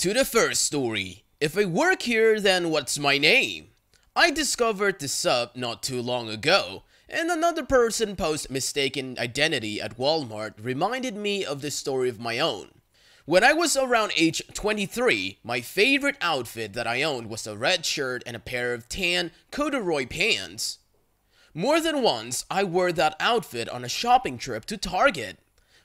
To the first story. If I work here, then what's my name? I discovered the sub not too long ago, and another person post mistaken identity at Walmart reminded me of the story of my own. When I was around age 23, my favorite outfit that I owned was a red shirt and a pair of tan corduroy pants. More than once, I wore that outfit on a shopping trip to Target.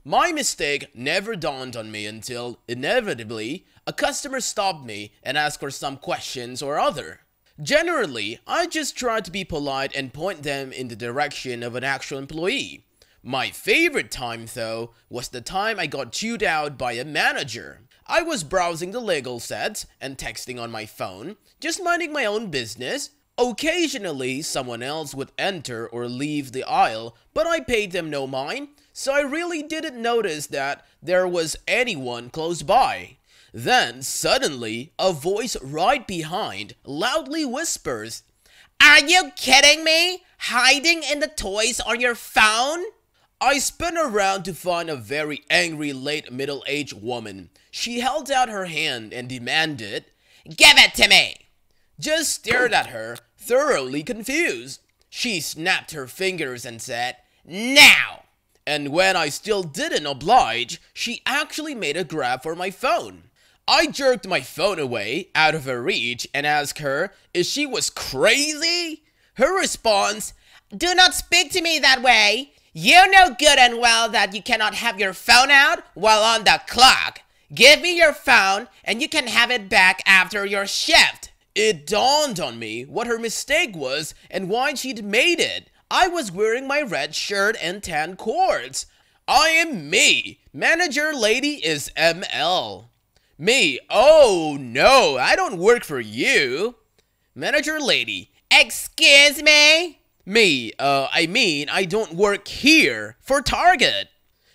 My mistake never dawned on me until, inevitably, a customer stopped me and asked for some questions or other. Generally, I just try to be polite and point them in the direction of an actual employee. My favorite time, though, was the time I got chewed out by a manager. I was browsing the legal sets and texting on my phone, just minding my own business. Occasionally, someone else would enter or leave the aisle, but I paid them no mind, so I really didn't notice that there was anyone close by. Then, suddenly, a voice right behind loudly whispers, Are you kidding me? Hiding in the toys on your phone? I spin around to find a very angry late middle aged woman. She held out her hand and demanded, Give it to me! Just stared at her, thoroughly confused. She snapped her fingers and said, Now! And when I still didn't oblige, she actually made a grab for my phone. I jerked my phone away out of her reach and asked her if she was crazy. Her response, Do not speak to me that way. You know good and well that you cannot have your phone out while on the clock. Give me your phone and you can have it back after your shift. It dawned on me what her mistake was and why she'd made it. I was wearing my red shirt and tan cords. I am me. Manager lady is ML. Me? Oh no, I don't work for you. Manager lady, excuse me? Me, uh, I mean, I don't work here for Target.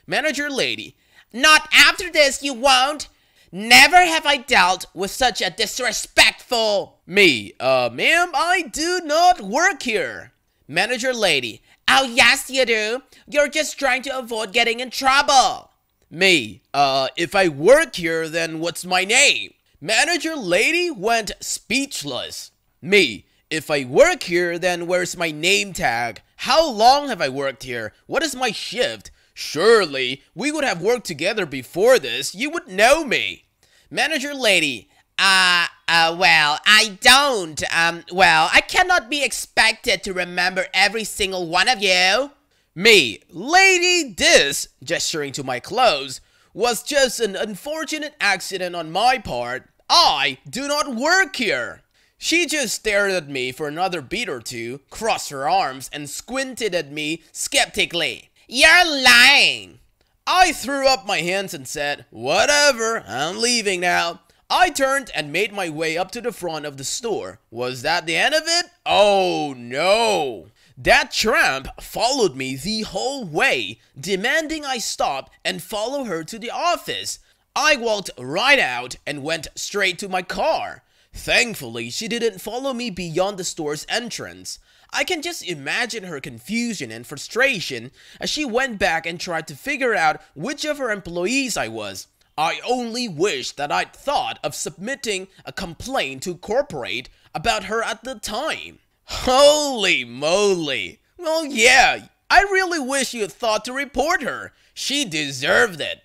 Manager lady, not after this, you won't. Never have I dealt with such a disrespectful. Me, uh, ma'am, I do not work here. Manager lady, oh yes you do. You're just trying to avoid getting in trouble. Me, uh, if I work here, then what's my name? Manager lady went speechless. Me, if I work here, then where's my name tag? How long have I worked here? What is my shift? Surely, we would have worked together before this. You would know me. Manager lady, uh, uh, well, I don't. Um, well, I cannot be expected to remember every single one of you. Me, Lady Dis, gesturing to my clothes, was just an unfortunate accident on my part. I do not work here. She just stared at me for another beat or two, crossed her arms, and squinted at me skeptically. You're lying! I threw up my hands and said, Whatever, I'm leaving now. I turned and made my way up to the front of the store. Was that the end of it? Oh no! That tramp followed me the whole way, demanding I stop and follow her to the office. I walked right out and went straight to my car. Thankfully, she didn't follow me beyond the store's entrance. I can just imagine her confusion and frustration as she went back and tried to figure out which of her employees I was. I only wish that I'd thought of submitting a complaint to corporate about her at the time. Holy moly! Well, yeah, I really wish you thought to report her. She deserved it.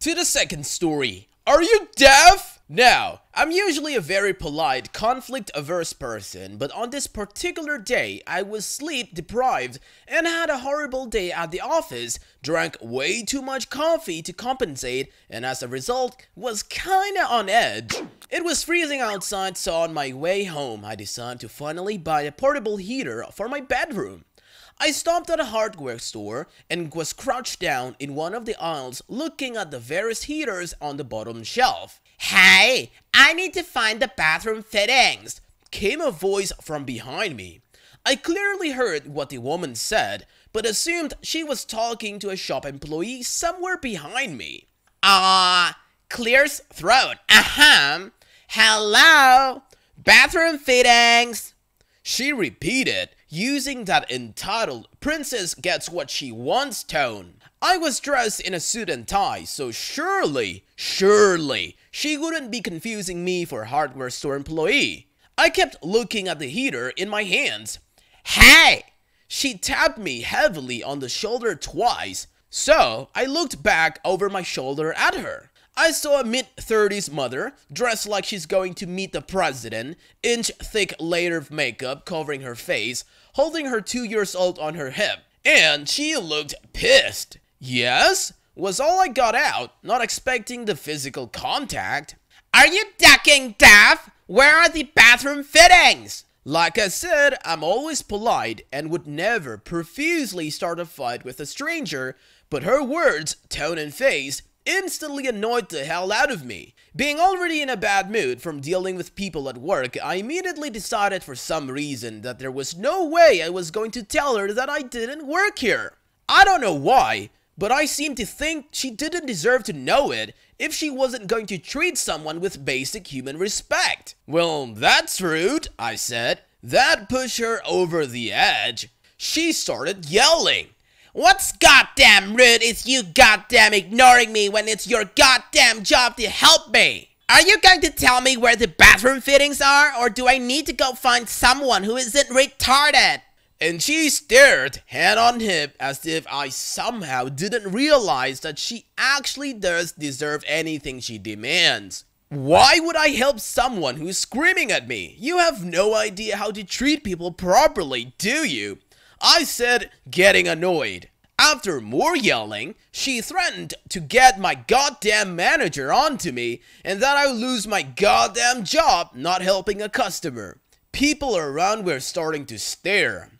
To the second story. Are you deaf? Now, I'm usually a very polite, conflict-averse person, but on this particular day, I was sleep-deprived and had a horrible day at the office, drank way too much coffee to compensate, and as a result, was kinda on edge. It was freezing outside, so on my way home, I decided to finally buy a portable heater for my bedroom. I stopped at a hardware store and was crouched down in one of the aisles looking at the various heaters on the bottom shelf. Hey, I need to find the bathroom fittings, came a voice from behind me. I clearly heard what the woman said, but assumed she was talking to a shop employee somewhere behind me. Ah, uh, clears throat, ahem. Uh-huh. Hello, bathroom fittings. She repeated, using that entitled princess gets what she wants tone. I was dressed in a suit and tie, so surely, surely, she wouldn't be confusing me for a hardware store employee. I kept looking at the heater in my hands. Hey! She tapped me heavily on the shoulder twice, so I looked back over my shoulder at her. I saw a mid-30s mother, dressed like she's going to meet the president, inch-thick layer of makeup covering her face, holding her two years old on her hip, and she looked pissed. Yes? Was all I got out, not expecting the physical contact. Are you ducking, Daff? Where are the bathroom fittings? Like I said, I'm always polite and would never profusely start a fight with a stranger, but her words, tone and face, instantly annoyed the hell out of me. Being already in a bad mood from dealing with people at work, I immediately decided for some reason that there was no way I was going to tell her that I didn't work here. I don't know why, but I seem to think she didn't deserve to know it if she wasn't going to treat someone with basic human respect. Well, that's rude, I said. That pushed her over the edge. She started yelling. What's goddamn rude is you goddamn ignoring me when it's your goddamn job to help me? Are you going to tell me where the bathroom fittings are or do I need to go find someone who isn't retarded? and she stared head on hip as if I somehow didn't realize that she actually does deserve anything she demands. Why would I help someone who's screaming at me? You have no idea how to treat people properly, do you? I said, getting annoyed. After more yelling, she threatened to get my goddamn manager onto me and that I would lose my goddamn job not helping a customer. People around were starting to stare.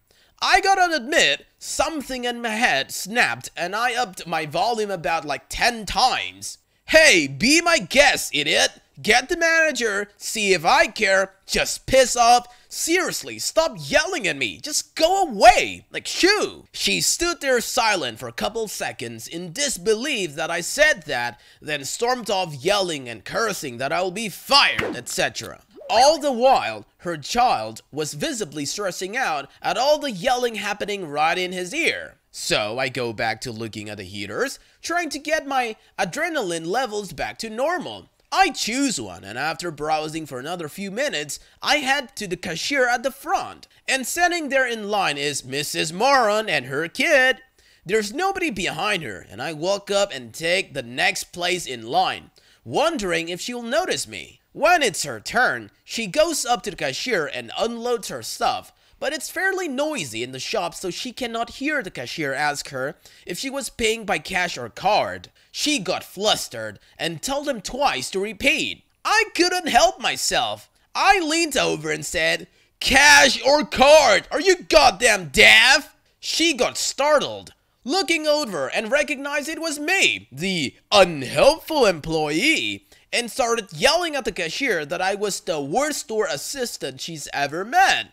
I gotta admit, something in my head snapped and I upped my volume about like 10 times. Hey, be my guest, idiot! Get the manager, see if I care, just piss off. Seriously, stop yelling at me, just go away, like shoo! She stood there silent for a couple seconds in disbelief that I said that, then stormed off yelling and cursing that I will be fired, etc. All the while, her child was visibly stressing out at all the yelling happening right in his ear. So I go back to looking at the heaters, trying to get my adrenaline levels back to normal. I choose one, and after browsing for another few minutes, I head to the cashier at the front. And sitting there in line is Mrs. Moron and her kid. There's nobody behind her, and I walk up and take the next place in line, wondering if she'll notice me. When it's her turn, she goes up to the cashier and unloads her stuff, but it's fairly noisy in the shop so she cannot hear the cashier ask her if she was paying by cash or card. She got flustered and told him twice to repeat. I couldn't help myself. I leaned over and said, Cash or card? Are you goddamn deaf? She got startled, looking over and recognized it was me, the unhelpful employee and started yelling at the cashier that I was the worst store assistant she's ever met,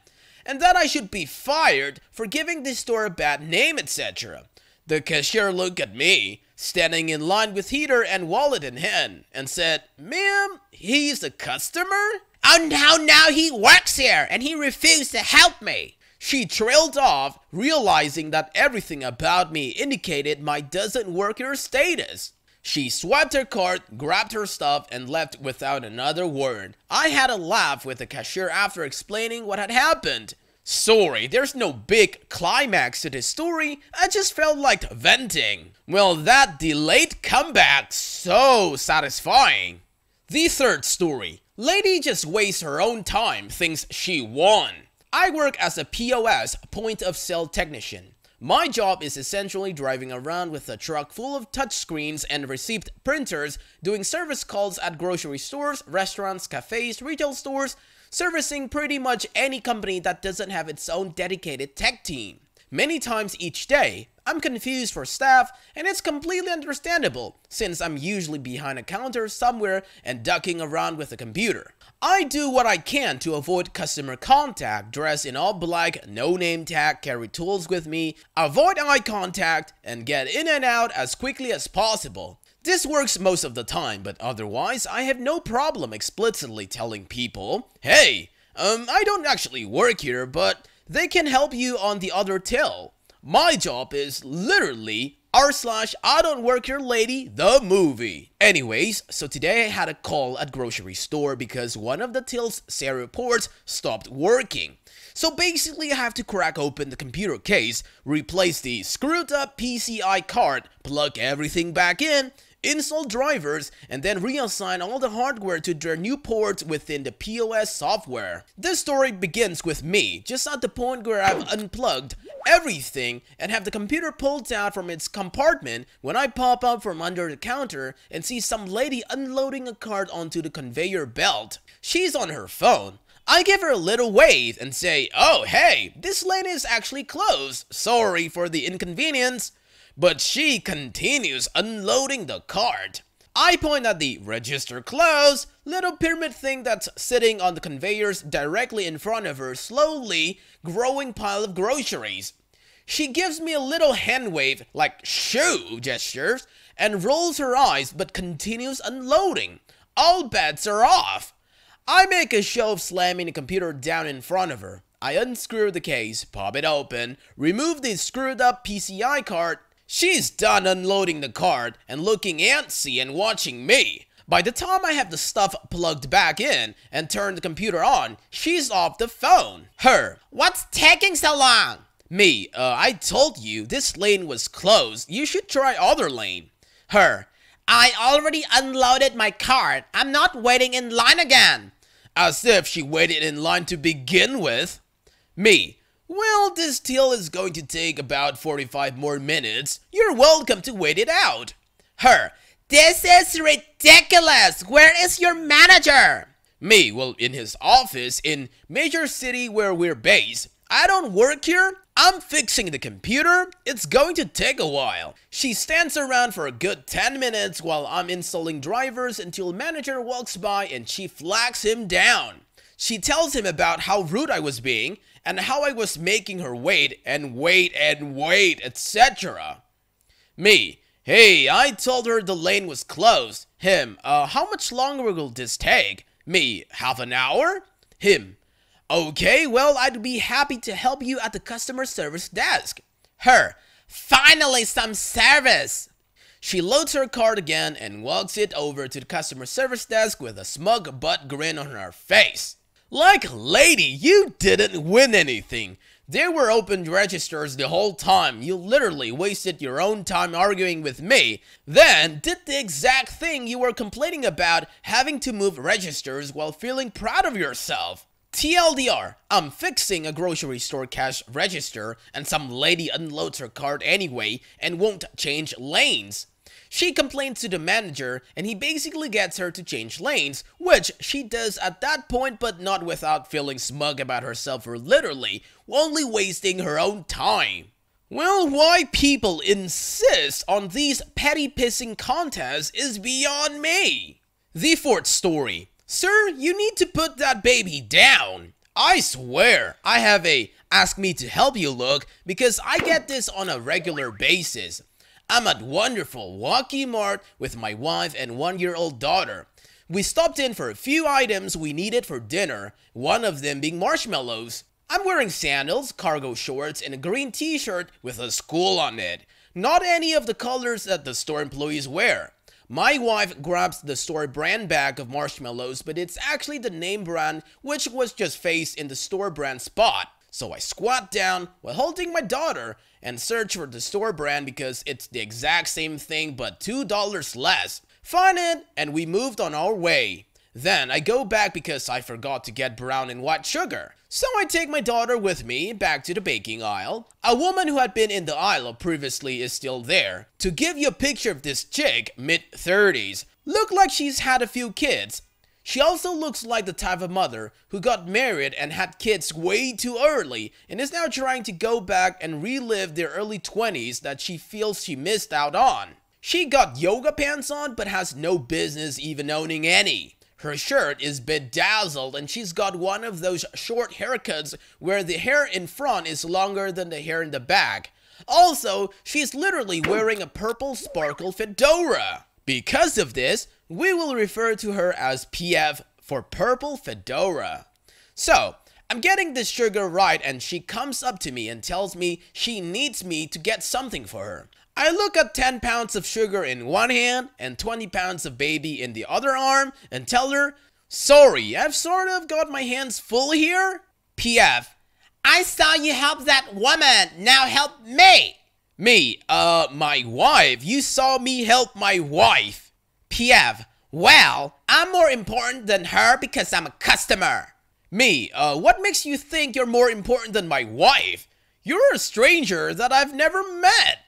and that I should be fired for giving this store a bad name, etc. The cashier looked at me, standing in line with heater and wallet in hand, and said, Ma'am, he's a customer? Oh no, now he works here, and he refused to help me. She trailed off, realizing that everything about me indicated my doesn't work here status. She swiped her card, grabbed her stuff, and left without another word. I had a laugh with the cashier after explaining what had happened. Sorry, there's no big climax to this story, I just felt like venting. Well, that delayed comeback, so satisfying. The third story. Lady just wastes her own time, thinks she won. I work as a POS, point of sale technician. My job is essentially driving around with a truck full of touchscreens and receipt printers, doing service calls at grocery stores, restaurants, cafes, retail stores, servicing pretty much any company that doesn't have its own dedicated tech team. Many times each day, I'm confused for staff, and it's completely understandable since I'm usually behind a counter somewhere and ducking around with a computer. I do what I can to avoid customer contact, dress in all black, no name tag, carry tools with me, avoid eye contact, and get in and out as quickly as possible. This works most of the time, but otherwise, I have no problem explicitly telling people, hey, um, I don't actually work here, but they can help you on the other till. My job is literally r slash I don't work your lady the movie. Anyways, so today I had a call at grocery store because one of the tills Sarah reports stopped working. So basically I have to crack open the computer case, replace the screwed up PCI card, plug everything back in, install drivers, and then reassign all the hardware to their new ports within the POS software. This story begins with me, just at the point where I've unplugged everything and have the computer pulled out from its compartment when I pop up from under the counter and see some lady unloading a cart onto the conveyor belt. She's on her phone. I give her a little wave and say, oh hey, this lane is actually closed, sorry for the inconvenience but she continues unloading the cart. I point at the register close, little pyramid thing that's sitting on the conveyors directly in front of her slowly growing pile of groceries. She gives me a little hand wave, like shoo gestures, and rolls her eyes but continues unloading. All bets are off. I make a show of slamming the computer down in front of her. I unscrew the case, pop it open, remove the screwed up PCI card, She's done unloading the card and looking antsy and watching me. By the time I have the stuff plugged back in and turn the computer on, she's off the phone. Her, what's taking so long? Me, uh, I told you this lane was closed. You should try other lane. Her, I already unloaded my card. I'm not waiting in line again. As if she waited in line to begin with. Me, well, this deal is going to take about 45 more minutes. You're welcome to wait it out. Her, this is ridiculous. Where is your manager? Me, well, in his office in major city where we're based. I don't work here. I'm fixing the computer. It's going to take a while. She stands around for a good 10 minutes while I'm installing drivers until manager walks by and she flags him down she tells him about how rude I was being and how I was making her wait and wait and wait, etc. Me, hey, I told her the lane was closed. Him, uh, how much longer will this take? Me, half an hour? Him, okay, well, I'd be happy to help you at the customer service desk. Her, finally some service! She loads her card again and walks it over to the customer service desk with a smug butt grin on her face. Like, lady, you didn't win anything. There were open registers the whole time. You literally wasted your own time arguing with me. Then did the exact thing you were complaining about having to move registers while feeling proud of yourself. TLDR, I'm fixing a grocery store cash register and some lady unloads her cart anyway and won't change lanes. She complains to the manager and he basically gets her to change lanes, which she does at that point but not without feeling smug about herself for literally only wasting her own time. Well, why people insist on these petty pissing contests is beyond me. The fourth story, Sir, you need to put that baby down. I swear, I have a ask me to help you look because I get this on a regular basis. I'm at wonderful Wacky Mart with my wife and one-year-old daughter. We stopped in for a few items we needed for dinner, one of them being marshmallows. I'm wearing sandals, cargo shorts, and a green t-shirt with a school on it. Not any of the colors that the store employees wear. My wife grabs the store brand bag of marshmallows, but it's actually the name brand which was just faced in the store brand spot. So I squat down while holding my daughter and search for the store brand because it's the exact same thing but $2 less. Find it and we moved on our way. Then I go back because I forgot to get brown and white sugar. So I take my daughter with me back to the baking aisle. A woman who had been in the aisle previously is still there. To give you a picture of this chick, mid-30s, look like she's had a few kids. She also looks like the type of mother who got married and had kids way too early and is now trying to go back and relive their early 20s that she feels she missed out on. She got yoga pants on but has no business even owning any. Her shirt is bedazzled and she's got one of those short haircuts where the hair in front is longer than the hair in the back. Also, she's literally wearing a purple sparkle fedora. Because of this, we will refer to her as PF for Purple Fedora. So, I'm getting this sugar right and she comes up to me and tells me she needs me to get something for her. I look at 10 pounds of sugar in one hand and 20 pounds of baby in the other arm and tell her, Sorry, I've sort of got my hands full here. PF, I saw you help that woman, now help me. Me, uh, my wife, you saw me help my wife. PF, well, I'm more important than her because I'm a customer. Me, uh, what makes you think you're more important than my wife? You're a stranger that I've never met.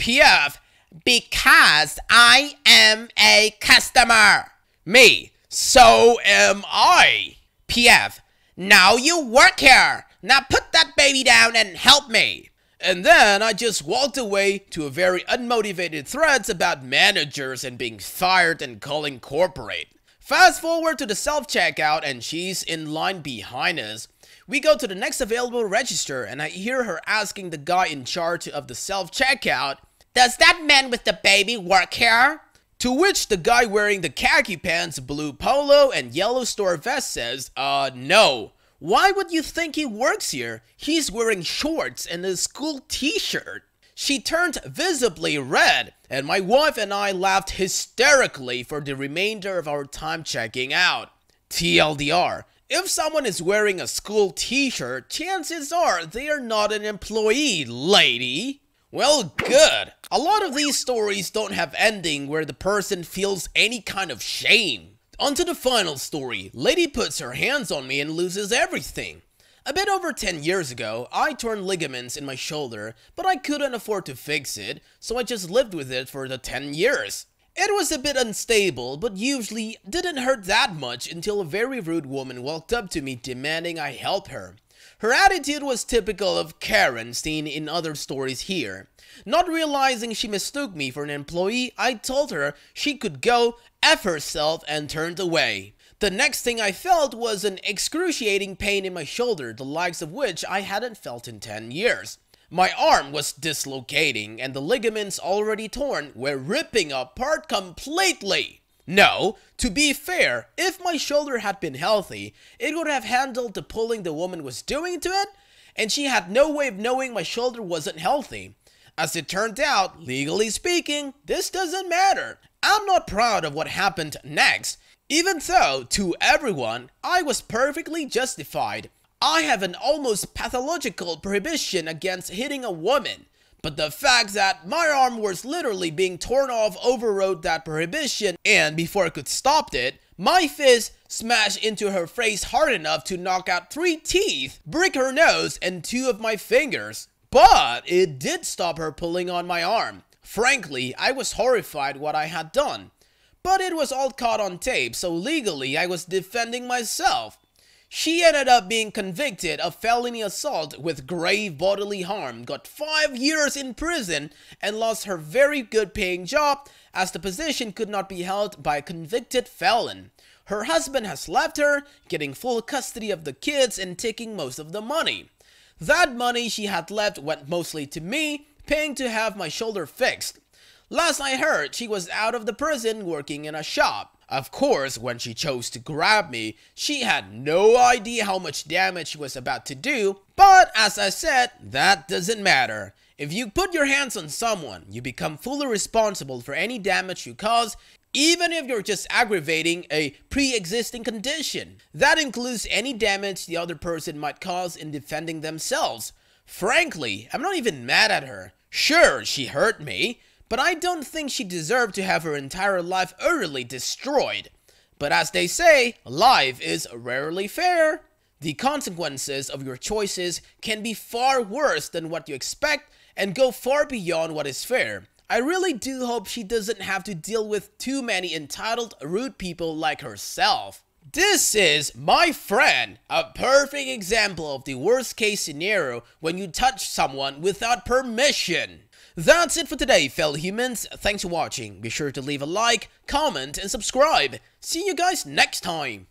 PF because I am a customer. Me, so am I. PF, now you work here. Now put that baby down and help me. And then I just walked away to a very unmotivated threats about managers and being fired and calling corporate. Fast forward to the self-checkout and she's in line behind us. We go to the next available register and I hear her asking the guy in charge of the self-checkout does that man with the baby work here? To which the guy wearing the khaki pants, blue polo, and yellow store vest says, uh, no. Why would you think he works here? He's wearing shorts and a school t-shirt. She turned visibly red, and my wife and I laughed hysterically for the remainder of our time checking out. TLDR, if someone is wearing a school t-shirt, chances are they are not an employee, lady. Well, good. A lot of these stories don't have ending where the person feels any kind of shame. Onto the final story. Lady puts her hands on me and loses everything. A bit over 10 years ago, I torn ligaments in my shoulder, but I couldn't afford to fix it, so I just lived with it for the 10 years. It was a bit unstable, but usually didn't hurt that much until a very rude woman walked up to me demanding I help her. Her attitude was typical of Karen seen in other stories here. Not realizing she mistook me for an employee, I told her she could go F herself and turned away. The next thing I felt was an excruciating pain in my shoulder, the likes of which I hadn't felt in 10 years. My arm was dislocating and the ligaments already torn were ripping apart completely. No, to be fair, if my shoulder had been healthy, it would have handled the pulling the woman was doing to it, and she had no way of knowing my shoulder wasn't healthy. As it turned out, legally speaking, this doesn't matter. I'm not proud of what happened next, even though, to everyone, I was perfectly justified. I have an almost pathological prohibition against hitting a woman. But the fact that my arm was literally being torn off overrode that prohibition, and before I could stop it, my fist smashed into her face hard enough to knock out three teeth, break her nose, and two of my fingers. But it did stop her pulling on my arm. Frankly, I was horrified what I had done. But it was all caught on tape, so legally I was defending myself. She ended up being convicted of felony assault with grave bodily harm, got 5 years in prison, and lost her very good paying job as the position could not be held by a convicted felon. Her husband has left her, getting full custody of the kids and taking most of the money. That money she had left went mostly to me, paying to have my shoulder fixed. Last I heard, she was out of the prison working in a shop. Of course, when she chose to grab me, she had no idea how much damage she was about to do, but as I said, that doesn't matter. If you put your hands on someone, you become fully responsible for any damage you cause, even if you're just aggravating a pre-existing condition. That includes any damage the other person might cause in defending themselves. Frankly, I'm not even mad at her. Sure, she hurt me, but I don't think she deserved to have her entire life utterly destroyed. But as they say, life is rarely fair. The consequences of your choices can be far worse than what you expect and go far beyond what is fair. I really do hope she doesn't have to deal with too many entitled, rude people like herself. This is, my friend, a perfect example of the worst case scenario when you touch someone without permission. That's it for today, fellow humans. Thanks for watching. Be sure to leave a like, comment, and subscribe. See you guys next time.